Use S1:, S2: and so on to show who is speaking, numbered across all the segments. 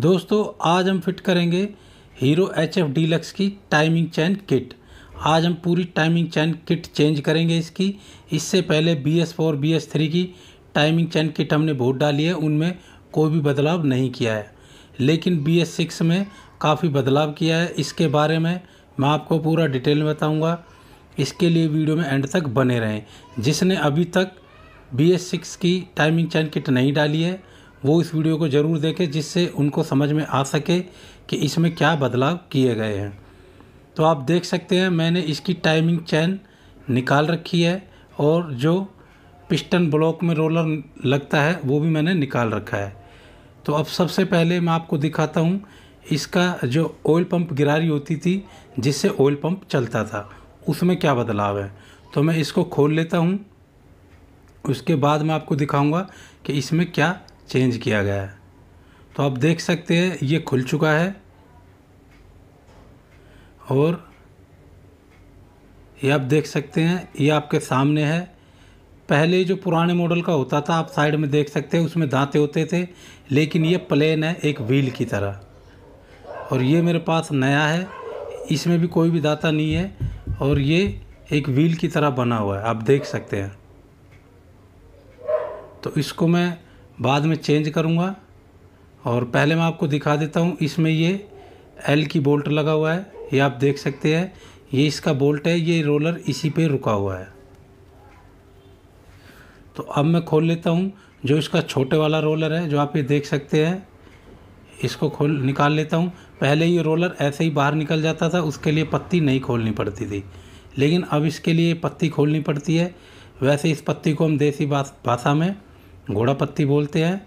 S1: दोस्तों आज हम फिट करेंगे हीरो एच एफ डीलक्स की टाइमिंग चैन किट आज हम पूरी टाइमिंग चैन किट चेंज करेंगे इसकी इससे पहले B S four B S three की टाइमिंग चैन किट हमने बहुत डाली है उनमें कोई भी बदलाव नहीं किया है लेकिन बी एस सिक्स में काफ़ी बदलाव किया है इसके बारे में मैं आपको पूरा डिटेल में बताऊँगा इसके लिए वीडियो में एंड तक बने रहें जिसने अभी तक बी एस सिक्स की टाइमिंग चैन किट नहीं डाली है वो इस वीडियो को ज़रूर देखें जिससे उनको समझ में आ सके कि इसमें क्या बदलाव किए गए हैं तो आप देख सकते हैं मैंने इसकी टाइमिंग चैन निकाल रखी है और जो पिस्टन ब्लॉक में रोलर लगता है वो भी मैंने निकाल रखा है तो अब सबसे पहले मैं आपको दिखाता हूँ इसका जो ऑयल पंप गिरारी होती थी जिससे ऑयल पंप चलता था उसमें क्या बदलाव है तो मैं इसको खोल लेता हूँ उसके बाद मैं आपको दिखाऊंगा कि इसमें क्या चेंज किया गया है तो आप देख सकते हैं ये खुल चुका है और ये आप देख सकते हैं ये आपके सामने है पहले जो पुराने मॉडल का होता था आप साइड में देख सकते हैं उसमें दांते होते थे लेकिन ये प्लेन है एक व्हील की तरह और ये मेरे पास नया है इसमें भी कोई भी दाता नहीं है और ये एक व्हील की तरह बना हुआ है आप देख सकते हैं तो इसको मैं बाद में चेंज करूँगा और पहले मैं आपको दिखा देता हूँ इसमें ये एल की बोल्ट लगा हुआ है ये आप देख सकते हैं ये इसका बोल्ट है ये रोलर इसी पे रुका हुआ है तो अब मैं खोल लेता हूँ जो इसका छोटे वाला रोलर है जो आप ये देख सकते हैं इसको खोल निकाल लेता हूँ पहले ये रोलर ऐसे ही बाहर निकल जाता था उसके लिए पत्ती नहीं खोलनी पड़ती थी लेकिन अब इसके लिए पत्ती खोलनी पड़ती है वैसे इस पत्ती को हम देसी भाषा में घोड़ा पत्ती बोलते हैं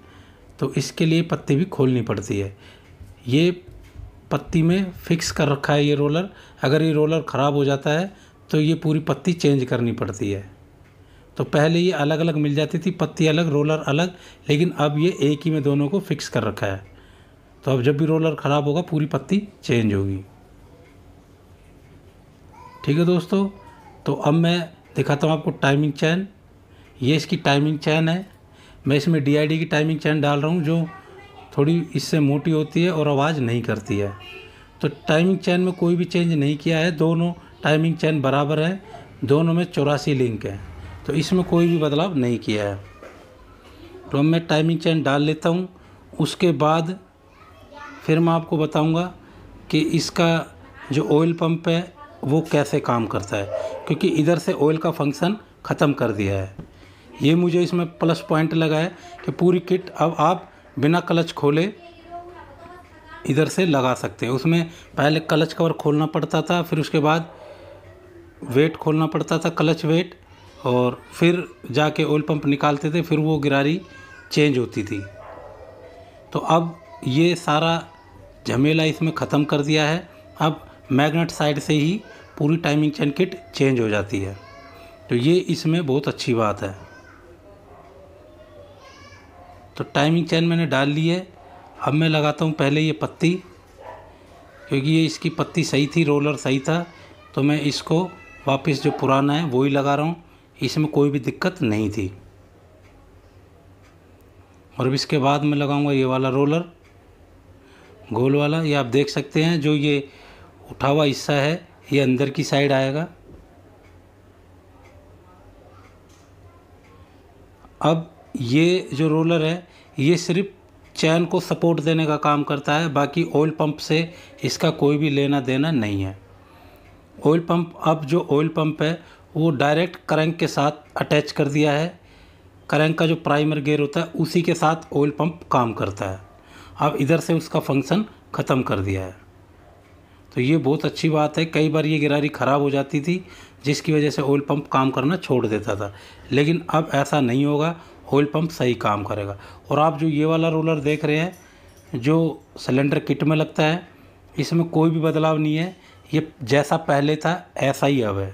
S1: तो इसके लिए पत्ती भी खोलनी पड़ती है ये पत्ती में फिक्स कर रखा है ये रोलर अगर ये रोलर ख़राब हो जाता है तो ये पूरी पत्ती चेंज करनी पड़ती है तो पहले ये अलग अलग मिल जाती थी पत्ती अलग रोलर अलग लेकिन अब ये एक ही में दोनों को फिक्स कर रखा है तो अब जब भी रोलर ख़राब होगा पूरी पत्ती चेंज होगी ठीक है दोस्तों तो अब मैं दिखाता हूँ आपको टाइमिंग चैन ये इसकी टाइमिंग चैन है मैं इसमें डी की टाइमिंग चैन डाल रहा हूँ जो थोड़ी इससे मोटी होती है और आवाज़ नहीं करती है तो टाइमिंग चैन में कोई भी चेंज नहीं किया है दोनों टाइमिंग चैन बराबर है दोनों में चौरासी लिंक है तो इसमें कोई भी बदलाव नहीं किया है तो अब मैं टाइमिंग चैन डाल लेता हूँ उसके बाद फिर मैं आपको बताऊँगा कि इसका जो ऑयल पंप है वो कैसे काम करता है क्योंकि इधर से ऑयल का फंक्शन ख़त्म कर दिया है ये मुझे इसमें प्लस पॉइंट लगा है कि पूरी किट अब आप बिना क्लच खोले इधर से लगा सकते हैं उसमें पहले क्लच कवर खोलना पड़ता था फिर उसके बाद वेट खोलना पड़ता था क्लच वेट और फिर जाके ऑयल पंप निकालते थे फिर वो गिरारी चेंज होती थी तो अब ये सारा झमेला इसमें ख़त्म कर दिया है अब मैग्नेट साइड से ही पूरी टाइमिंग चैन किट चेंज हो जाती है तो ये इसमें बहुत अच्छी बात है तो टाइमिंग चैन मैंने डाल ली है अब मैं लगाता हूँ पहले ये पत्ती क्योंकि ये इसकी पत्ती सही थी रोलर सही था तो मैं इसको वापस जो पुराना है वो ही लगा रहा हूँ इसमें कोई भी दिक्कत नहीं थी और अब इसके बाद मैं लगाऊंगा ये वाला रोलर गोल वाला ये आप देख सकते हैं जो ये उठा हुआ हिस्सा है ये अंदर की साइड आएगा अब ये जो रोलर है ये सिर्फ चैन को सपोर्ट देने का काम करता है बाकी ऑयल पंप से इसका कोई भी लेना देना नहीं है ऑयल पंप अब जो ऑयल पंप है वो डायरेक्ट करंक के साथ अटैच कर दिया है करंक का जो प्राइमर गेयर होता है उसी के साथ ऑयल पंप काम करता है अब इधर से उसका फंक्शन ख़त्म कर दिया है तो ये बहुत अच्छी बात है कई बार ये गिरारी ख़राब हो जाती थी जिसकी वजह से ऑयल पंप काम करना छोड़ देता था लेकिन अब ऐसा नहीं होगा ऑयल पंप सही काम करेगा और आप जो ये वाला रोलर देख रहे हैं जो सिलेंडर किट में लगता है इसमें कोई भी बदलाव नहीं है ये जैसा पहले था ऐसा ही अब है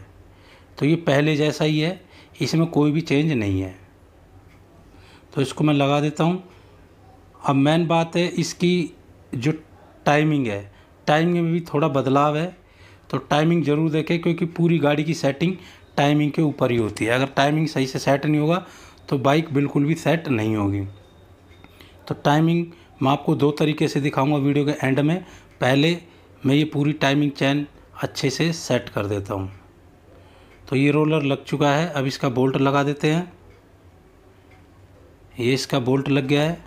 S1: तो ये पहले जैसा ही है इसमें कोई भी चेंज नहीं है तो इसको मैं लगा देता हूँ अब मेन बात है इसकी जो टाइमिंग है टाइमिंग में भी थोड़ा बदलाव है तो टाइमिंग ज़रूर देखें क्योंकि पूरी गाड़ी की सेटिंग टाइमिंग के ऊपर ही होती है अगर टाइमिंग सही से सेट नहीं होगा तो बाइक बिल्कुल भी सेट नहीं होगी तो टाइमिंग मैं आपको दो तरीके से दिखाऊंगा वीडियो के एंड में पहले मैं ये पूरी टाइमिंग चैन अच्छे से सेट कर देता हूँ तो ये रोलर लग चुका है अब इसका बोल्ट लगा देते हैं ये इसका बोल्ट लग गया है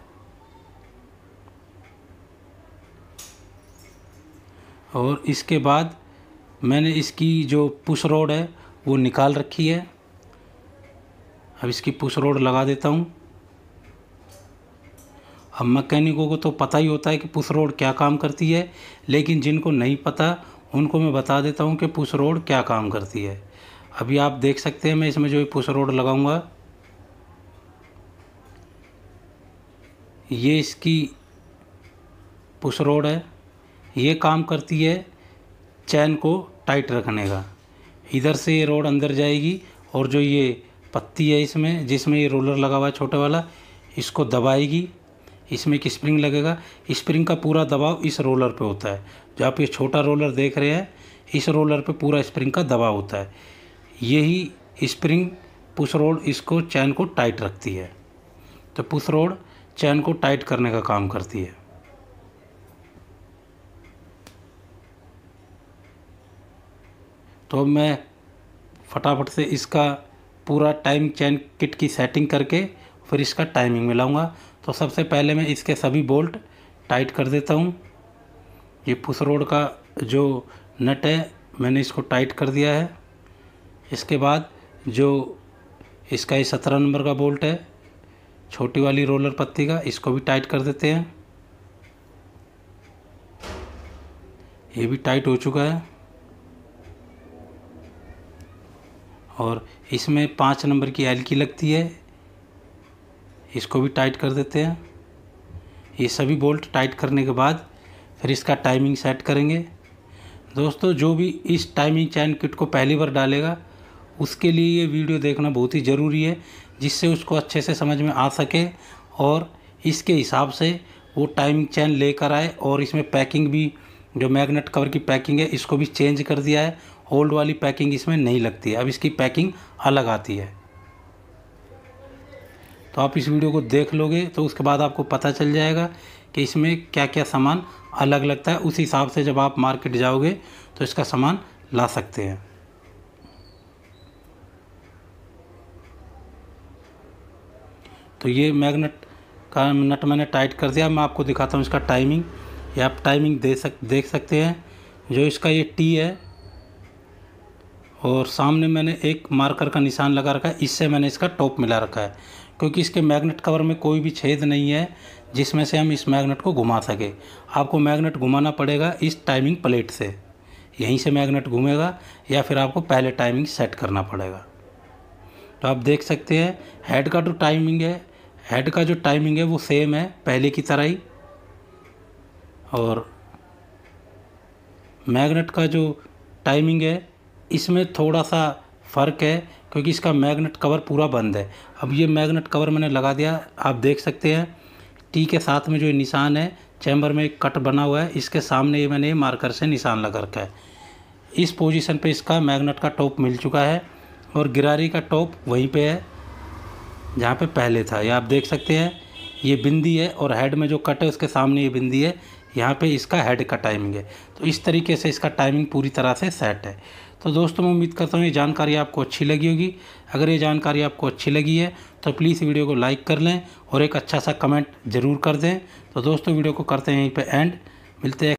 S1: और इसके बाद मैंने इसकी जो पुश रोड है वो निकाल रखी है अब इसकी पुश रोड लगा देता हूँ अब मैकेनिकों को तो पता ही होता है कि पुश रोड क्या काम करती है लेकिन जिनको नहीं पता उनको मैं बता देता हूँ कि पुश रोड क्या काम करती है अभी आप देख सकते हैं मैं इसमें जो पुश रोड लगाऊँगा ये इसकी पुश रोड है ये काम करती है चैन को टाइट रखने का इधर से ये रोड अंदर जाएगी और जो ये पत्ती है इसमें जिसमें ये रोलर लगा हुआ है छोटा वाला इसको दबाएगी इसमें एक स्प्रिंग लगेगा स्प्रिंग का पूरा दबाव इस रोलर पे होता है जो आप ये छोटा रोलर देख रहे हैं इस रोलर पे पूरा स्प्रिंग का दबाव होता है यही स्प्रिंग पुश रोड इसको चैन को टाइट रखती है तो पुश रोड चैन को टाइट करने का काम करती है तो मैं फटाफट से इसका पूरा टाइम चैन किट की सेटिंग करके फिर इसका टाइमिंग मिलाऊंगा तो सबसे पहले मैं इसके सभी बोल्ट टाइट कर देता हूँ ये पुस रोड का जो नट है मैंने इसको टाइट कर दिया है इसके बाद जो इसका ये सत्रह नंबर का बोल्ट है छोटी वाली रोलर पत्ती का इसको भी टाइट कर देते हैं ये भी टाइट हो चुका है और इसमें पाँच नंबर की एल की लगती है इसको भी टाइट कर देते हैं ये सभी बोल्ट टाइट करने के बाद फिर इसका टाइमिंग सेट करेंगे दोस्तों जो भी इस टाइमिंग चैन किट को पहली बार डालेगा उसके लिए ये वीडियो देखना बहुत ही ज़रूरी है जिससे उसको अच्छे से समझ में आ सके और इसके हिसाब से वो टाइमिंग चैन लेकर आए और इसमें पैकिंग भी जो मैग्नेट कवर की पैकिंग है इसको भी चेंज कर दिया है ओल्ड वाली पैकिंग इसमें नहीं लगती है अब इसकी पैकिंग अलग आती है तो आप इस वीडियो को देख लोगे तो उसके बाद आपको पता चल जाएगा कि इसमें क्या क्या सामान अलग लगता है उस हिसाब से जब आप मार्केट जाओगे तो इसका सामान ला सकते हैं तो ये मैग्नेट का नट मैंने टाइट कर दिया मैं आपको दिखाता हूँ इसका टाइमिंग ये आप टाइमिंग दे सक देख सकते हैं जो इसका ये टी है और सामने मैंने एक मार्कर का निशान लगा रखा है इससे मैंने इसका टॉप मिला रखा है क्योंकि इसके मैग्नेट कवर में कोई भी छेद नहीं है जिसमें से हम इस मैग्नेट को घुमा सकें आपको मैग्नेट घुमाना पड़ेगा इस टाइमिंग प्लेट से यहीं से मैग्नेट घूमेगा या फिर आपको पहले टाइमिंग सेट करना पड़ेगा तो आप देख सकते हैं हेड का जो टाइमिंग है हेड का जो टाइमिंग है वो सेम है पहले की तरह ही और मैग्नेट का जो टाइमिंग है इसमें थोड़ा सा फ़र्क है क्योंकि इसका मैग्नेट कवर पूरा बंद है अब ये मैग्नेट कवर मैंने लगा दिया आप देख सकते हैं टी के साथ में जो निशान है चैम्बर में एक कट बना हुआ है इसके सामने ये मैंने मार्कर से निशान लगा रखा है इस पोजीशन पे इसका मैग्नेट का टॉप मिल चुका है और गिरारी का टॉप वहीं पे है जहाँ पे पहले था ये आप देख सकते हैं ये बिंदी है और हेड में जो कट है उसके सामने ये बिंदी है यहाँ पे इसका हेड का टाइमिंग है तो इस तरीके से इसका टाइमिंग पूरी तरह से सेट है तो दोस्तों मैं उम्मीद करता हूँ ये जानकारी आपको अच्छी लगी होगी अगर ये जानकारी आपको अच्छी लगी है तो प्लीज़ वीडियो को लाइक कर लें और एक अच्छा सा कमेंट ज़रूर कर दें तो दोस्तों वीडियो को करते हैं यहीं पर एंड मिलते हैं